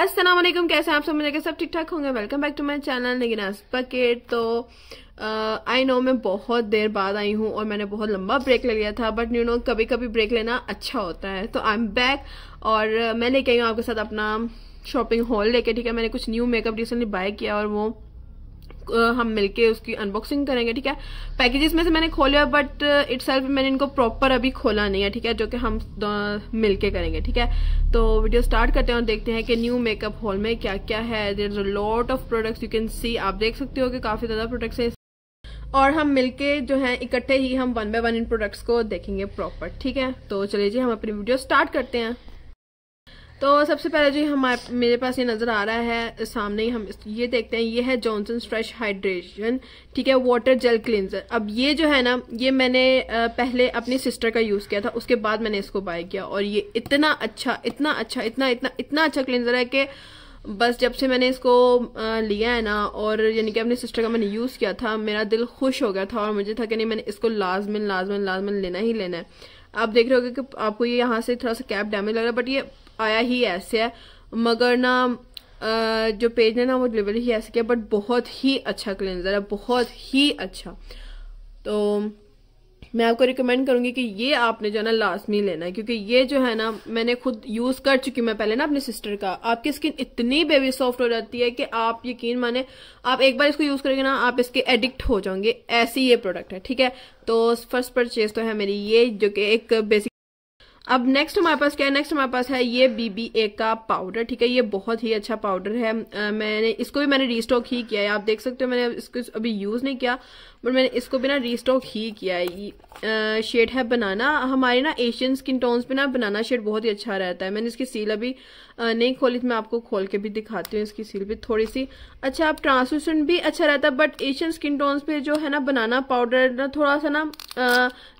अस्सलाम वालेकुम कैसे आप सब मुझे सब ठीक ठाक होंगे welcome back to my channel लेकिन आज पकेट तो आई uh, नो मैं बहुत देर बाद आई हूँ और मैंने बहुत लंबा ब्रेक ले लिया था बट यू नो कभी कभी ब्रेक लेना अच्छा होता है तो आई एम बैक और uh, मैं लेके आई हूँ आपके साथ अपना शॉपिंग हॉल लेके ठीक है मैंने कुछ न्यू मेकअप रिसेंटली बाय किया और वो हम मिलके उसकी अनबॉक्सिंग करेंगे ठीक है पैकेजेस में से मैंने खोले बट इट सेल्फ मैंने इनको प्रॉपर अभी खोला नहीं है ठीक है जो कि हम मिलके करेंगे ठीक है तो वीडियो स्टार्ट करते हैं और देखते हैं कि न्यू मेकअप हॉल में क्या क्या है there is a lot of products you can see आप देख सकते हो कि काफी ज्यादा प्रोडक्ट्स है और हम मिलके जो है इकट्ठे ही हम वन बाय वन इन प्रोडक्ट्स को देखेंगे प्रॉपर ठीक है तो चलिए जी हम अपनी वीडियो स्टार्ट करते हैं तो सबसे पहले जी हमारे मेरे पास ये नज़र आ रहा है सामने ही हम ये देखते हैं ये है जॉनसन फ्रेश हाइड्रेशन ठीक है वाटर जेल क्लिनजर अब ये जो है ना ये मैंने पहले अपनी सिस्टर का यूज़ किया था उसके बाद मैंने इसको बाय किया और ये इतना अच्छा इतना अच्छा इतना इतना इतना अच्छा क्लिनजर है कि बस जब से मैंने इसको लिया है ना और यानी कि अपने सिस्टर का मैंने यूज़ किया था मेरा दिल खुश हो गया था और मुझे था कि नहीं मैंने इसको लाजमन लाजमन लाजमन लेना ही लेना है आप देख रहे हो कि आपको ये यहाँ से थोड़ा सा कैप डैमेज लग रहा है बट ये आया ही ऐसे है मगर ना जो पेज है ना वो डिलीवर ही ऐसे किया बट बहुत ही अच्छा क्लेंजर है बहुत ही अच्छा तो मैं आपको रिकमेंड करूंगी कि ये आपने जो है ना लास्ट में लेना है क्योंकि ये जो है ना मैंने खुद यूज कर चुकी मैं पहले ना अपने सिस्टर का आपकी स्किन इतनी बेबी सॉफ्ट हो जाती है कि आप यकीन माने आप एक बार इसको यूज करेंगे ना आप इसके एडिक्ट हो जाओगे ऐसी ये प्रोडक्ट है ठीक है तो फर्स्ट परचेज तो है मेरी ये जो कि एक बेसिक अब नेक्स्ट हमारे पास क्या है नेक्स्ट हमारे पास है ये बीबीए का पाउडर ठीक है ये बहुत ही अच्छा पाउडर है आ, मैंने इसको भी मैंने रीस्टॉक ही किया है आप देख सकते हो मैंने इसको अभी यूज नहीं किया बट मैंने इसको भी ना रीस्टॉक ही किया है शेड है बनाना हमारे ना एशियन स्किन टोन्स पे ना बनाना शेड बहुत ही अच्छा रहता है मैंने इसकी सील अभी नहीं खोली मैं आपको खोल के भी दिखाती हूँ इसकी सील भी थोड़ी सी अच्छा आप ट्रांसलूसेंट भी अच्छा रहता है बट एशियन स्किन टोन्स पे जो है ना बनाना पाउडर ना थोड़ा सा ना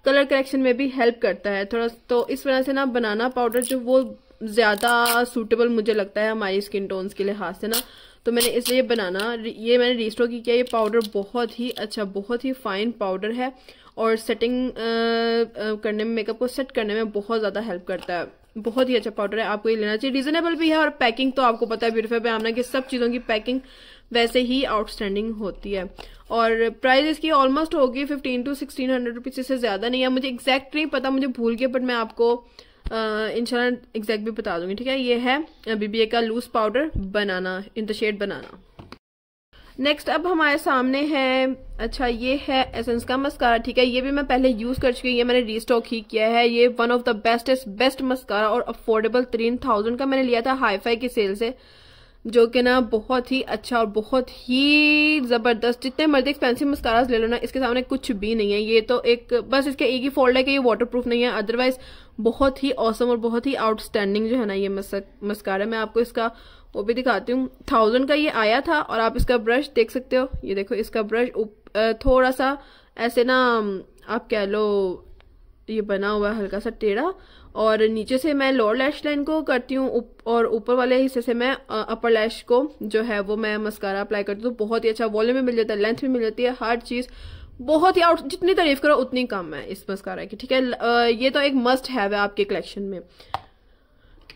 कलर करेक्शन में भी हेल्प करता है थोड़ा तो इस वजह से ना बनाना पाउडर जो वो ज़्यादा सूटेबल मुझे लगता है हमारी स्किन टोन्स के लिहाज से ना तो मैंने इसलिए बनाना ये मैंने रिस्टोर की किया ये पाउडर बहुत ही अच्छा बहुत ही फाइन पाउडर है और सेटिंग करने में मेकअप को सेट करने में बहुत ज़्यादा हेल्प करता है बहुत ही अच्छा पाउडर है आपको ये लेना चाहिए रीजनेबल भी है और पैकिंग तो आपको पता है ब्यूटीफाई आमना की सब चीज़ों की पैकिंग वैसे ही आउटस्टैंडिंग होती है और प्राइस इसकी ऑलमोस्ट होगी fifteen to sixteen hundred rupees इससे ज़्यादा नहीं है मुझे एग्जैक्ट नहीं पता मुझे भूल गया बट मैं आपको इंशाल्लाह एग्जैक्ट भी बता दूंगी ठीक है ये है बीबीए का loose powder banana in the shade banana next अब हमारे सामने है अच्छा ये है एसेंस का मस्कारा ठीक है ये भी मैं पहले यूज कर चुकी हूँ ये मैंने रीस्टॉक ही किया है ये one of the bestest best mascara और अफोर्डेबल थ्रीन थाउजेंड का मैंने लिया था हाईफाई की सेल से जो कि ना बहुत ही अच्छा और बहुत ही ज़बरदस्त जितने मर्जी एक्सपेंसिव मस्काराज ले लो ना इसके सामने कुछ भी नहीं है ये तो एक बस इसके एक ही फॉल्ट है कि ये वाटर प्रूफ नहीं है अदरवाइज बहुत ही औसम और बहुत ही आउटस्टैंडिंग जो है ना ये मस्कारा मैं आपको इसका वो भी दिखाती हूँ थाउजेंड का ये आया था और आप इसका ब्रश देख सकते हो ये देखो इसका ब्रश थोड़ा सा ऐसे ना आप कह लो ये बना हुआ हल्का सा टेढ़ा और नीचे से मैं लोअर लैश लाइन को करती हूँ उप, और ऊपर वाले हिस्से से मैं अपर लैश को जो है वो मैं मस्कारा अप्लाई करती हूँ तो बहुत ही अच्छा वॉल्यूम भी मिल जाता है लेंथ भी मिल जाती है हर चीज़ बहुत ही आउट जितनी तारीफ करो उतनी कम है इस मस्कारा की ठीक है ये तो एक मस्ट हैव है आपके कलेक्शन में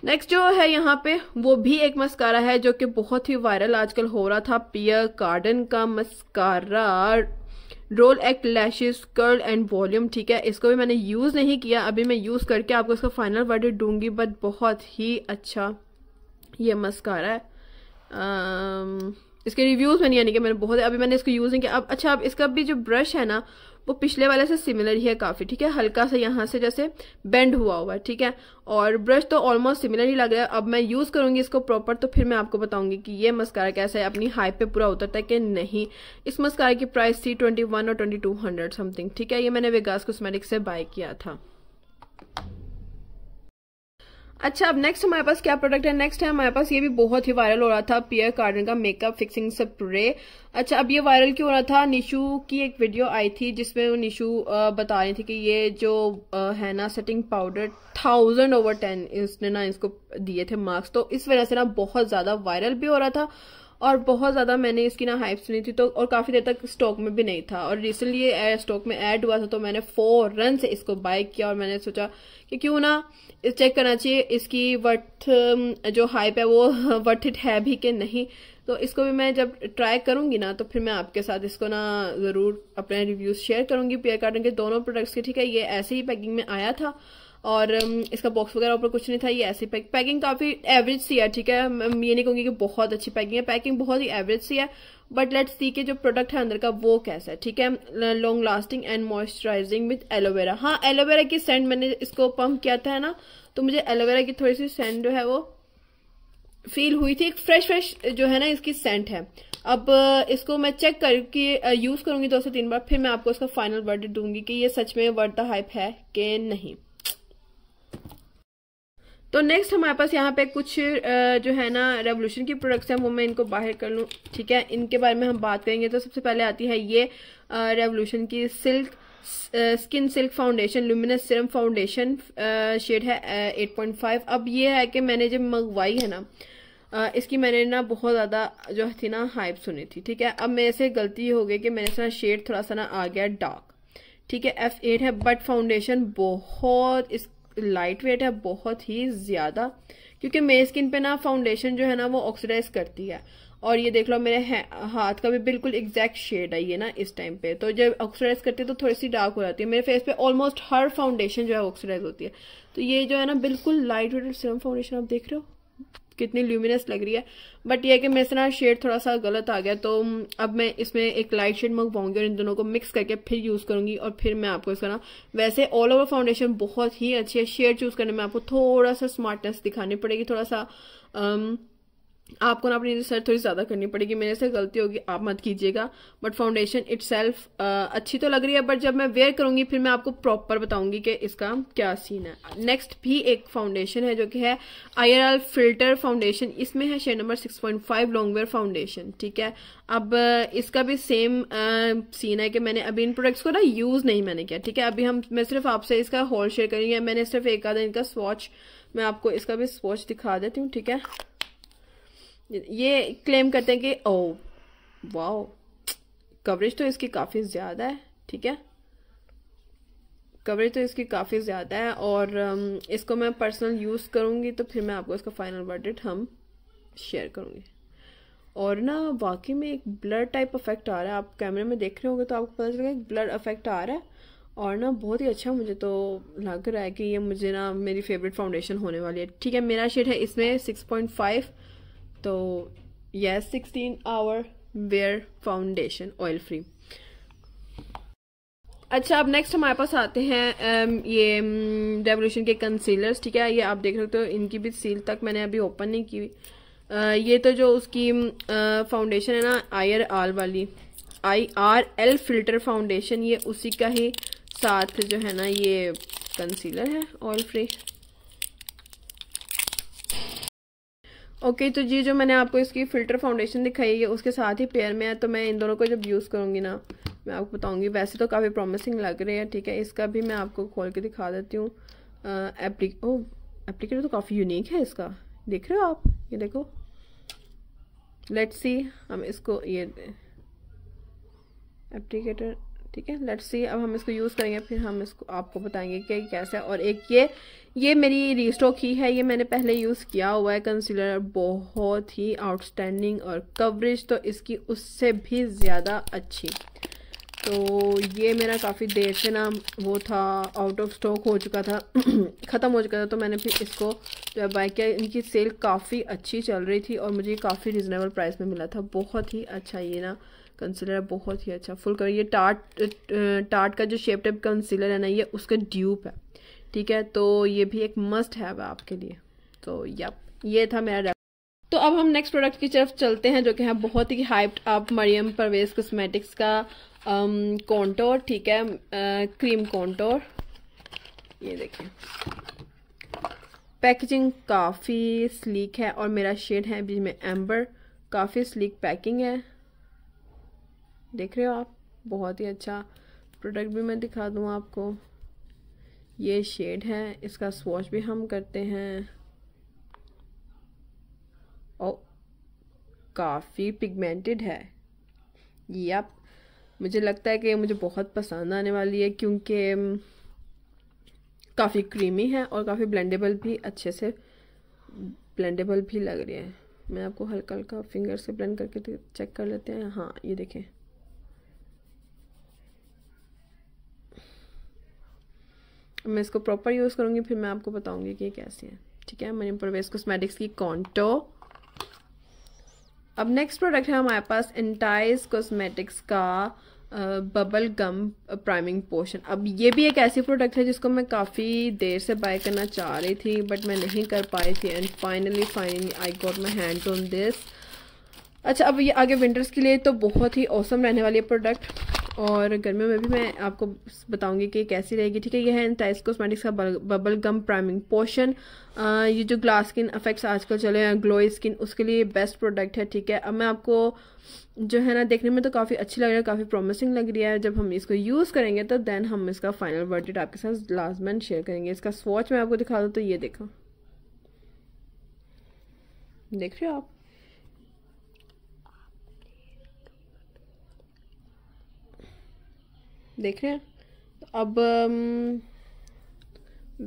नेक्स्ट जो है यहाँ पे वो भी एक मस्कारा है जो कि बहुत ही वायरल आजकल हो रहा था पियर कार्डन का mascara roll act lashes curl and volume ठीक है इसको भी मैंने यूज़ नहीं किया अभी मैं यूज़ करके आपको इसका फाइनल वर्ड दूंगी बट बहुत ही अच्छा ये मस्कारा है आम... इसके रिव्यूज़ मैंने यानी कि मैंने बहुत अभी मैंने इसको यूज़ नहीं किया अब अच्छा अब इसका भी जो ब्रश है ना वो पिछले वाले से सिमिलर ही है काफ़ी ठीक है हल्का सा यहाँ से जैसे बेंड हुआ हुआ है ठीक है और ब्रश तो ऑलमोस्ट सिमिलर ही लग रहा है अब मैं यूज़ करूँगी इसको प्रॉपर तो फिर मैं आपको बताऊँगी कि ये मस्कारा कैसा है अपनी हाइप पे पूरा उतरता है कि नहीं इस मस्कारा की प्राइस थी ट्वेंटी और ट्वेंटी समथिंग ठीक है ये मैंने वेगास कॉस्मेटिक से बाय किया था अच्छा अब नेक्स्ट हमारे पास क्या प्रोडक्ट है नेक्स्ट है हमारे पास ये भी बहुत ही वायरल हो रहा था पियर कार्डन का मेकअप फिक्सिंग स्प्रे अच्छा अब ये वायरल क्यों हो रहा था निशू की एक वीडियो आई थी जिसमें वो निशू बता रही थी कि ये जो है ना setting powder thousand over ten इसने ना इसको दिए थे मार्क्स तो इस वजह से ना बहुत ज्यादा वायरल भी हो रहा था और बहुत ज़्यादा मैंने इसकी ना हाइप सुनी थी तो और काफ़ी देर तक स्टॉक में भी नहीं था और रिसेंटली ये स्टॉक में ऐड हुआ था तो मैंने फोर रन से इसको बाय किया और मैंने सोचा कि क्यों ना चेक करना चाहिए इसकी वर्थ um, जो हाइप है वो वर्थ इट है भी कि नहीं तो इसको भी मैं जब ट्राई करूंगी ना तो फिर मैं आपके साथ इसको ना ज़रूर अपने रिव्यूज़ शेयर करूंगी पेयर कार्टन के दोनों प्रोडक्ट्स के ठीक है ये ऐसे ही पैकिंग में आया था और um, इसका बॉक्स वगैरह ऊपर कुछ नहीं था ये ऐसी पैक पैकिंग काफ़ी एवरेज सी है ठीक है um, um, ये नहीं कहूँगी कि बहुत अच्छी पैकिंग है पैकिंग बहुत ही एवरेज सी है बट लेट्स सी के जो प्रोडक्ट है अंदर का वो कैसा है ठीक है long lasting and moisturising with aloe vera हाँ एलोवेरा की सेंट मैंने इसको पंप किया था ना तो मुझे एलोवेरा की थोड़ी सी सेंट जो है वो फील हुई थी एक फ्रेश फ्रेश जो है ना इसकी सेंट है अब uh, इसको मैं चेक करके यूज uh, करूंगी दो से तीन बार फिर मैं आपको इसका फाइनल वर्ड दूंगी कि ये सच में वर्ड द हाइप है कि नहीं तो नेक्स्ट हमारे पास यहाँ पे कुछ जो है ना रेवोल्यूशन की प्रोडक्ट्स हैं वो मैं इनको बाहर कर लूँ ठीक है इनके बारे में हम बात करेंगे तो सबसे पहले आती है ये रेवोल्यूशन की silk skin silk foundation luminous serum foundation shade है एट पॉइंट फाइव अब ये है कि मैंने जब मंगवाई है ना इसकी मैंने ना बहुत ज़्यादा जो थी ना हाइप सुनी थी ठीक है अब मेरे से गलती हो गई कि मैंने इस शेड थोड़ा सा ना आ गया डार्क ठीक है एफ एट है बट फाउंडेशन बहुत इस लाइट वेट है बहुत ही ज़्यादा क्योंकि मेरी स्किन पे ना फाउंडेशन जो है ना वो ऑक्सीडाइज करती है और ये देख लो मेरे हाथ का भी बिल्कुल एग्जैक्ट शेड है ये ना इस टाइम पे तो जब ऑक्सीडाइज करती है तो थोड़ी सी डार्क हो जाती है मेरे फेस पे ऑलमोस्ट हर फाउंडेशन जो है ऑक्सीडाइज होती है तो ये जो है ना बिल्कुल लाइट वेट सिरम फाउंडेशन आप देख रहे हो कितनी ल्यूमिनस लग रही है बट ये है कि मेरे से ना शेड थोड़ा सा गलत आ गया तो अब मैं इसमें एक लाइट शेड मंगवाऊंगी और इन दोनों को मिक्स करके फिर यूज़ करूंगी और फिर मैं आपको इसका ना वैसे ऑल ओवर फाउंडेशन बहुत ही अच्छी है शेड चूज़ करने में आपको थोड़ा सा स्मार्टनेस दिखानी पड़ेगी थोड़ा सा आपको ना अपनी रिसर्च थोड़ी ज़्यादा करनी पड़ेगी मेरे से गलती होगी आप मत कीजिएगा बट फाउंडेशन इट अच्छी तो लग रही है बट जब मैं वेयर करूंगी फिर मैं आपको प्रॉपर बताऊंगी कि इसका क्या सीन है नेक्स्ट भी एक फाउंडेशन है जो कि है आई फिल्टर फाउंडेशन इसमें है shade number six point five longwear foundation ठीक है अब इसका भी सेम सीन है कि मैंने अभी इन प्रोडक्ट्स को ना यूज़ नहीं मैंने किया ठीक है अभी हम मैं सिर्फ आपसे इसका हॉल शेयर करेंगे मैंने सिर्फ एक आधा इनका स्वॉच मैं आपको इसका भी स्वॉच दिखा देती हूँ ठीक है ये क्लेम करते हैं कि ओ वाओ कवरेज तो इसकी काफ़ी ज़्यादा है ठीक है कवरेज तो इसकी काफ़ी ज़्यादा है और um, इसको मैं पर्सनल यूज़ करूँगी तो फिर मैं आपको इसका फाइनल वर्डिट हम शेयर करूँगी और ना वाकई में एक ब्लड टाइप इफेक्ट आ रहा है आप कैमरे में देख रहे होंगे तो आपको पता चलेगा एक ब्लड इफेक्ट आ रहा है और ना बहुत ही अच्छा मुझे तो लग रहा है कि ये मुझे ना मेरी फेवरेट फाउंडेशन होने वाली है ठीक है मेरा शेड है इसमें सिक्स पॉइंट फाइव तो yes sixteen hour wear foundation oil free अच्छा अब नेक्स्ट हमारे पास आते हैं um, ये रेवोल्यूशन um, के कंसीलर्स ठीक है ये आप देख सकते हो इनकी भी सील तक मैंने अभी ओपन नहीं की हुई uh, ये तो जो उसकी फाउंडेशन um, uh, है ना आई आर आल वाली I R L filter foundation ये उसी का ही साथ जो है ना ये कंसीलर है ऑयल फ्री ओके okay, तो ये जो मैंने आपको इसकी फ़िल्टर फाउंडेशन दिखाई है उसके साथ ही पेयर में है तो मैं इन दोनों को जब यूज़ करूँगी ना मैं आपको बताऊँगी वैसे तो काफ़ी प्रॉमिसिंग लग रही है ठीक है इसका भी मैं आपको खोल के दिखा देती हूँ एप्लीके ओ एप्लीकेटर तो काफ़ी यूनिक है इसका देख रहे हो आप ये देखो लेट्स सी हम इसको ये एप्लीकेटर ठीक है लेट्स सी अब हम इसको यूज़ करेंगे फिर हम इसको आपको बताएंगे कि कैसा है और एक ये ये मेरी रीस्टॉक ही है ये मैंने पहले यूज़ किया हुआ है कंसीलर बहुत ही आउटस्टैंडिंग और कवरेज तो इसकी उससे भी ज़्यादा अच्छी तो ये मेरा काफ़ी देर से ना वो था आउट ऑफ स्टॉक हो चुका था ख़त्म हो चुका था तो मैंने फिर इसको जो है बाय किया इनकी सेल काफ़ी अच्छी चल रही थी और मुझे काफ़ी रिजनेबल प्राइस में मिला था बहुत ही अच्छा ये ना कंसीलर बहुत ही अच्छा फुल कवर ये टार्ट टार्ट का जो शेप टाइप कंसीलर है ना ये उसका ड्यूप है ठीक है तो ये भी एक मस्ट हैव है आपके लिए तो यप ये था मेरा तो अब हम नेक्स्ट प्रोडक्ट की तरफ चलते हैं जो कि है बहुत ही hyped up Mariam Pervez cosmetics का कॉन्टोर um, ठीक है क्रीम कॉन्टोर ये देखिए पैकेजिंग काफ़ी स्लीक है और मेरा शेड है बीच में एम्बर काफ़ी स्लीक पैकिंग है देख रहे हो आप बहुत ही अच्छा प्रोडक्ट भी मैं दिखा दूँ आपको ये शेड है इसका स्वॉच भी हम करते हैं और काफ़ी पिगमेंटेड है ये आप मुझे लगता है कि मुझे बहुत पसंद आने वाली है क्योंकि काफ़ी क्रीमी है और काफ़ी ब्लेंडेबल भी अच्छे से ब्लेंडेबल भी लग रही है मैं आपको हल्का हल्का फिंगर से ब्लेंड करके चेक तो कर लेते हैं हाँ ये देखें मैं इसको प्रॉपर यूज़ करूँगी फिर मैं आपको बताऊँगी कि ये कैसी है ठीक है मैंने प्रवेश कॉस्मेटिक्स की कॉन्टो अब नेक्स्ट प्रोडक्ट है हमारे पास एंटाइज कॉस्मेटिक्स का बबल गम प्राइमिंग पोशन अब ये भी एक ऐसी प्रोडक्ट है जिसको मैं काफ़ी देर से बाय करना चाह रही थी बट मैं नहीं कर पाई थी and finally finally I got my hand on this अच्छा अब ये आगे विंटर्स के लिए तो बहुत ही औसम रहने वाली है प्रोडक्ट और गर्मियों में भी मैं आपको बताऊंगी कि कैसी रहेगी ठीक है यह है एंटाइस कॉस्मेटिक्स का बबल गम प्राइमिंग पोशन ये जो ग्लास स्किन अफेक्ट्स आजकल चले हैं ग्लोई स्किन उसके लिए बेस्ट प्रोडक्ट है ठीक है अब मैं आपको जो है ना देखने में तो काफ़ी अच्छी लग रही है काफ़ी प्रॉमिसिंग लग रही है जब हम इसको यूज़ करेंगे तो देन हम इसका फाइनल वर्डिट आपके साथ लाजमन शेयर करेंगे इसका स्वॉच मैं आपको दिखा दूँ तो ये देखा देख रहे हो आप देख रहे हैं अब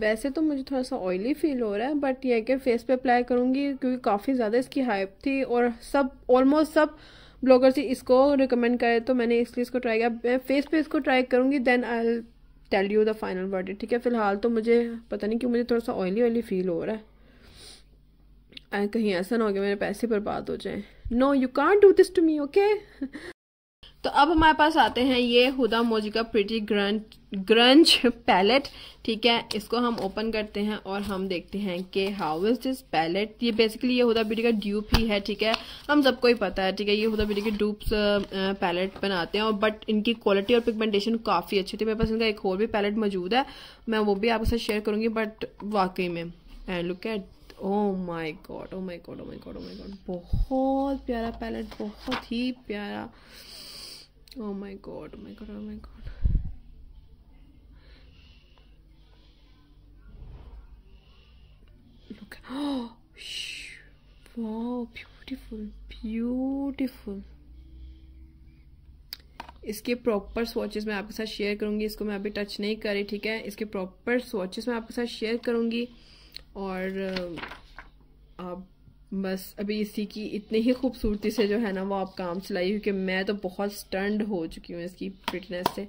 वैसे तो मुझे थोड़ा सा ऑयली फील हो रहा है बट यह कि फेस पे अप्लाई करूँगी क्योंकि काफ़ी ज़्यादा इसकी हाइप थी और सब ऑलमोस्ट सब ब्लॉगर्स ही इसको रिकमेंड करे तो मैंने इसलिए इसको ट्राई किया मैं फेस पे इसको ट्राई करूँगी then I tell you the final word ठीक है फिलहाल तो मुझे पता नहीं क्यों मुझे थोड़ा सा ऑयली ऑयली फील हो रहा है कहीं ऐसा ना हो गया मेरे पैसे बर्बाद हो जाए no you can't do this to me okay तो अब हमारे पास आते हैं ये हुदा मोजी का प्रिटी ग्रंज पैलेट ठीक है इसको हम ओपन करते हैं और हम देखते हैं कि हाउ इज दिस पैलेट ये बेसिकली ये हुदा ब्यूटी का ड्यूप ही है ठीक है हम सबको ही पता है ठीक है ये हुदा ब्यूटी के ड्यूप्स पैलेट बनाते हैं और बट इनकी क्वालिटी और पिगमेंटेशन काफ़ी अच्छी थी मेरे पास इनका एक और भी पैलेट मौजूद है मैं वो भी आपके साथ शेयर करूंगी बट वाकई में and look at oh my God oh my God oh my God oh my God बहुत प्यारा पैलेट बहुत ही प्यारा Oh my god, oh my god, oh my god. Look oh shh. wow beautiful beautiful इसके proper swatches मैं आपके साथ share करूंगी इसको मैं अभी टच नहीं करी ठीक है इसके प्रॉपर स्वॉचेस मैं आपके साथ शेयर करूंगी और आप बस अभी इसी की इतनी ही खूबसूरती से जो है ना वो आप काम चलाई क्योंकि मैं तो बहुत स्टंड हो चुकी हूँ इसकी फिटनेस से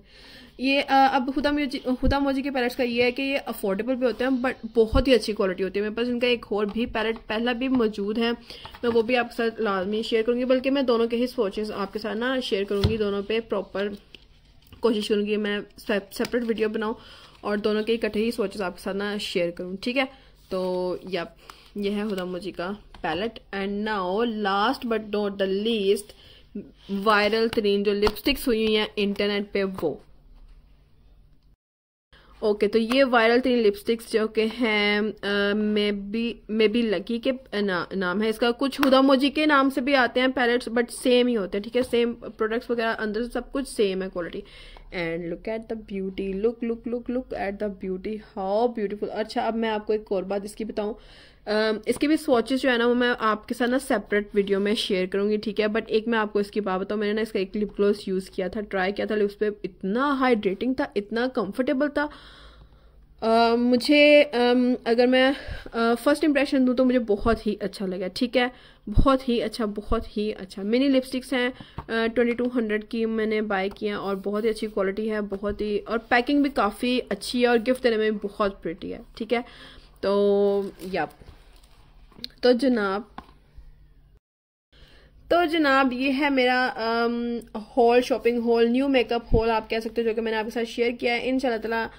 ये आ, अब हुदा मोजी हुदा मोजी के पैलेट्स का ये है कि ये अफोर्डेबल भी होते हैं बट बहुत ही अच्छी क्वालिटी होती है मेरे पास इनका एक और भी पैलेट पहला भी मौजूद है मैं वो भी आपके साथ लाजमी शेयर करूँगी बल्कि मैं दोनों के ही स्पोचेज आपके साथ ना शेयर करूँगी दोनों पर प्रॉपर कोशिश करूँगी मैं सेपरेट वीडियो बनाऊँ और दोनों के इकट्ठे ही सोचेज आपके साथ ना शेयर करूँ ठीक है तो या ये है हुदा मोजी का palette and now last but not the least viral तरीन जो लिपस्टिक्स हुई हुई हैं इंटरनेट पे वो ओके okay, तो ये वायरल तीन लिपस्टिक्स जो के हैं maybe maybe lucky के ना, नाम है इसका कुछ हुदा मोजी के नाम से भी आते हैं पैलेट्स बट सेम ही होते हैं ठीक है सेम प्रोडक्ट्स वगैरह अंदर से सब कुछ सेम है quality and look at the beauty look look look look at the beauty how beautiful अच्छा अब मैं आपको एक और बात इसकी बताऊँ Um, इसके भी स्वॉचेस जो है ना वो मैं आपके साथ ना सेपरेट वीडियो में शेयर करूंगी ठीक है बट एक मैं आपको इसकी बात बताऊँ मैंने ना इसका एक लिप ग्लॉस यूज़ किया था ट्राई किया था लिप्स पे इतना हाइड्रेटिंग था इतना कंफर्टेबल था Uh, मुझे um, अगर मैं फर्स्ट इंप्रेशन इम्प्रेशन दूँ तो मुझे बहुत ही अच्छा लगा ठीक है बहुत ही अच्छा बहुत ही अच्छा मिनी लिपस्टिक्स हैं ट्वेंटी टू हंड्रेड की मैंने बाय किया हैं और बहुत ही अच्छी क्वालिटी है बहुत ही और पैकिंग भी काफ़ी अच्छी है और गिफ्ट देने में भी बहुत प्रिटी है ठीक है तो यप तो जनाब तो जनाब ये है मेरा haul shopping haul new makeup haul आप कह सकते हो जो कि मैंने आपके साथ शेयर किया है इन तला um,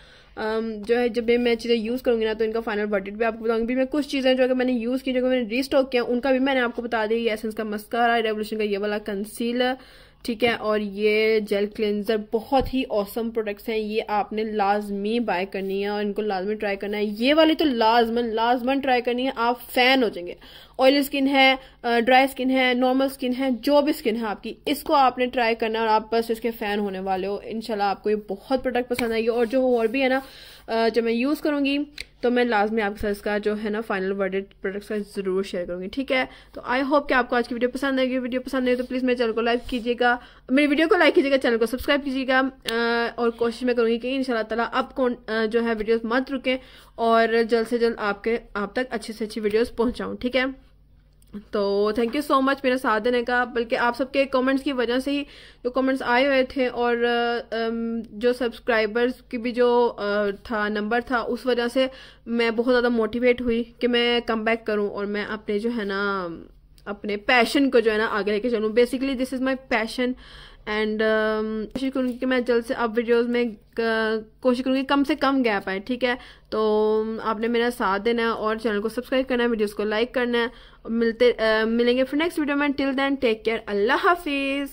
जो है जब भी मैं चीज़ें यूज़ करूँगी ना तो इनका फाइनल बजट भी आपको भी मैं कुछ चीज़ें जो कि मैंने यूज़ की जो कि मैंने रीस्टॉक किया उनका भी मैंने आपको बता दी एसेंस का मस्कारा रेवोल्यूशन का ये वाला कंसीलर ठीक है और ये जेल क्लिनजर बहुत ही औसम प्रोडक्ट्स हैं ये आपने लाजमी बाय करनी है और इनको लाजमी ट्राई करना है ये वाली तो लाजमन लाजमन ट्राई करनी है आप फैन हो जाएंगे ऑयली स्किन है ड्राई स्किन है नॉर्मल स्किन है जो भी स्किन है आपकी इसको आपने ट्राई करना है और आप बस इसके फैन होने वाले हो इनशाला आपको ये बहुत प्रोडक्ट पसंद आएगी और जो और भी है ना जो मैं यूज़ करूँगी तो मैं लास्ट में आपके साथ इसका जो है ना फाइनल वर्डेड प्रोडक्ट्स का ज़रूर शेयर करूंगी ठीक है तो आई होप कि आपको आज की वीडियो पसंद आएगी वीडियो पसंद आएगी तो प्लीज़ मेरे चैनल को लाइक कीजिएगा मेरी वीडियो को लाइक कीजिएगा चैनल को सब्सक्राइब कीजिएगा और कोशिश मैं करूँगी कि इन शाला आप कौन जो है वीडियोज़ मत रुकें और जल्द से जल्द आपके आप तक अच्छी से अच्छी वीडियोज़ पहुँचाऊँ ठीक है तो थैंक यू सो मच मेरा साथ देने का बल्कि आप सबके कमेंट्स की वजह से ही जो कमेंट्स आए हुए थे और जो सब्सक्राइबर्स की भी जो था नंबर था उस वजह से मैं बहुत ज़्यादा मोटिवेट हुई कि मैं कम बैक करूँ और मैं अपने जो है ना अपने पैशन को जो है ना आगे लेके चलूँ basically this is my passion and um, कोशिश करूँगी कि मैं जल्द से अब वीडियोस में कोशिश करूँगी कम से कम गैप आए ठीक है तो um, आपने मेरा साथ देना है और चैनल को सब्सक्राइब करना है वीडियोस को लाइक करना है मिलते मिलेंगे फिर नेक्स्ट वीडियो में टिल देन टेक केयर अल्लाह हाफिज़